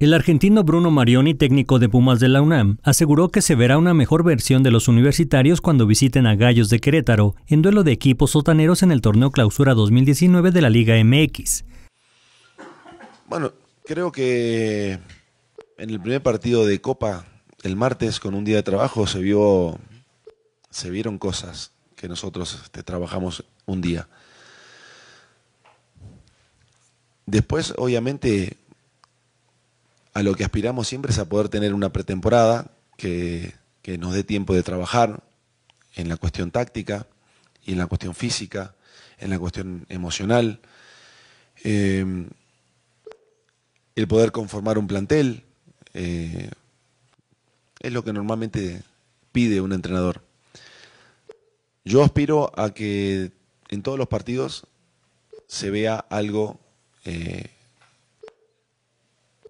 El argentino Bruno Marioni, técnico de Pumas de la UNAM, aseguró que se verá una mejor versión de los universitarios cuando visiten a Gallos de Querétaro en duelo de equipos sotaneros en el torneo Clausura 2019 de la Liga MX. Bueno, creo que en el primer partido de Copa, el martes, con un día de trabajo, se vio, se vieron cosas que nosotros este, trabajamos un día. Después, obviamente, a lo que aspiramos siempre es a poder tener una pretemporada que, nos dé tiempo de trabajar en la cuestión táctica y en la cuestión física, en la cuestión emocional. Eh, el poder conformar un plantel eh, es lo que normalmente pide un entrenador. Yo aspiro a que en todos los partidos se vea algo eh,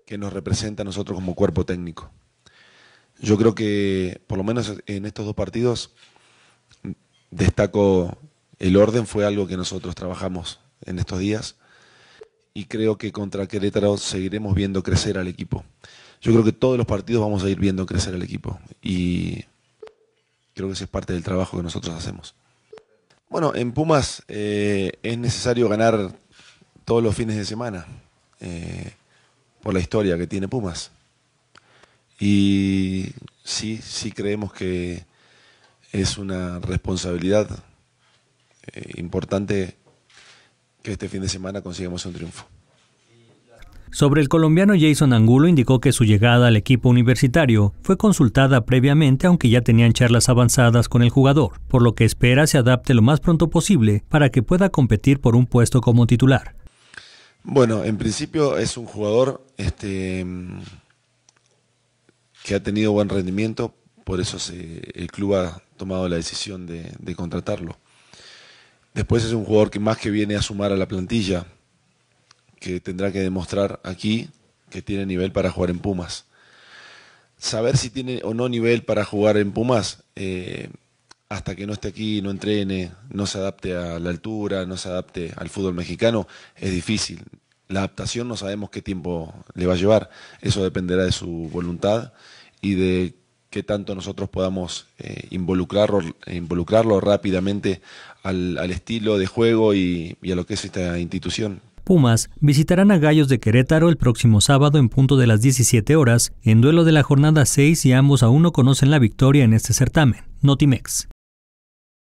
que nos representa a nosotros como cuerpo técnico. Yo creo que, por lo menos en estos dos partidos, destaco el orden, fue algo que nosotros trabajamos en estos días y creo que contra Querétaro seguiremos viendo crecer al equipo. Yo creo que todos los partidos vamos a ir viendo crecer al equipo y creo que ese es parte del trabajo que nosotros hacemos. Bueno, en Pumas eh, es necesario ganar todos los fines de semana. Eh, por la historia que tiene Pumas. Y sí, sí creemos que es una responsabilidad eh, importante que este fin de semana consigamos un triunfo. Sobre el colombiano Jason Angulo indicó que su llegada al equipo universitario fue consultada previamente aunque ya tenían charlas avanzadas con el jugador, por lo que espera se adapte lo más pronto posible para que pueda competir por un puesto como titular. Bueno, en principio es un jugador este, que ha tenido buen rendimiento, por eso el club ha tomado la decisión de, contratarlo. Después es un jugador que más que viene a sumar a la plantilla, que tendrá que demostrar aquí que tiene nivel para jugar en Pumas. Saber si tiene o no nivel para jugar en Pumas eh, hasta que no esté aquí, no entrene, no se adapte a la altura, no se adapte al fútbol mexicano, es difícil. La adaptación no sabemos qué tiempo le va a llevar, eso dependerá de su voluntad y de qué tanto nosotros podamos eh, involucrarlo, involucrarlo rápidamente al, estilo de juego y, a lo que es esta institución. Pumas visitarán a Gallos de Querétaro el próximo sábado en punto de las 17 horas, en duelo de la jornada 6 y ambos aún no conocen la victoria en este certamen. Notimex.